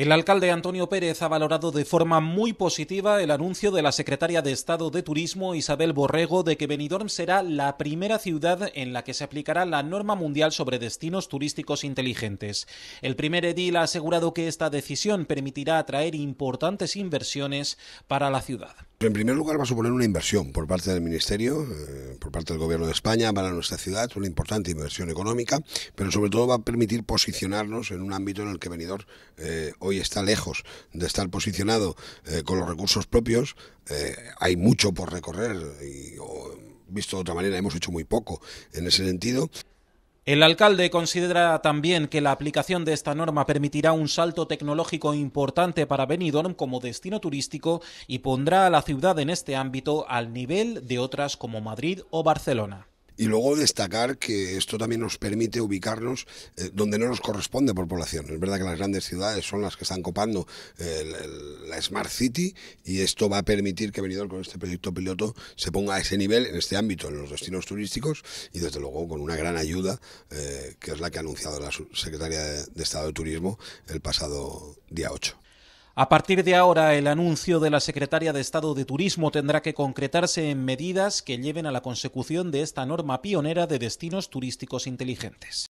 El alcalde Antonio Pérez ha valorado de forma muy positiva el anuncio de la secretaria de Estado de Turismo Isabel Borrego de que Benidorm será la primera ciudad en la que se aplicará la norma mundial sobre destinos turísticos inteligentes. El primer edil ha asegurado que esta decisión permitirá atraer importantes inversiones para la ciudad. En primer lugar, va a suponer una inversión por parte del Ministerio, eh, por parte del Gobierno de España para nuestra ciudad, una importante inversión económica, pero sobre todo va a permitir posicionarnos en un ámbito en el que Venidor eh, hoy está lejos de estar posicionado eh, con los recursos propios. hay mucho por recorrer y, visto de otra manera, hemos hecho muy poco en ese sentido. El alcalde considera también que la aplicación de esta norma permitirá un salto tecnológico importante para Benidorm como destino turístico y pondrá a la ciudad en este ámbito al nivel de otras como Madrid o Barcelona. Y luego destacar que esto también nos permite ubicarnos eh, donde no nos corresponde por población. Es verdad que las grandes ciudades son las que están copando eh, la Smart City y esto va a permitir que venidor con este proyecto piloto se ponga a ese nivel en este ámbito, en los destinos turísticos y desde luego con una gran ayuda eh, que es la que ha anunciado la Secretaría de, de Estado de Turismo el pasado día 8. A partir de ahora, el anuncio de la secretaria de Estado de Turismo tendrá que concretarse en medidas que lleven a la consecución de esta norma pionera de destinos turísticos inteligentes.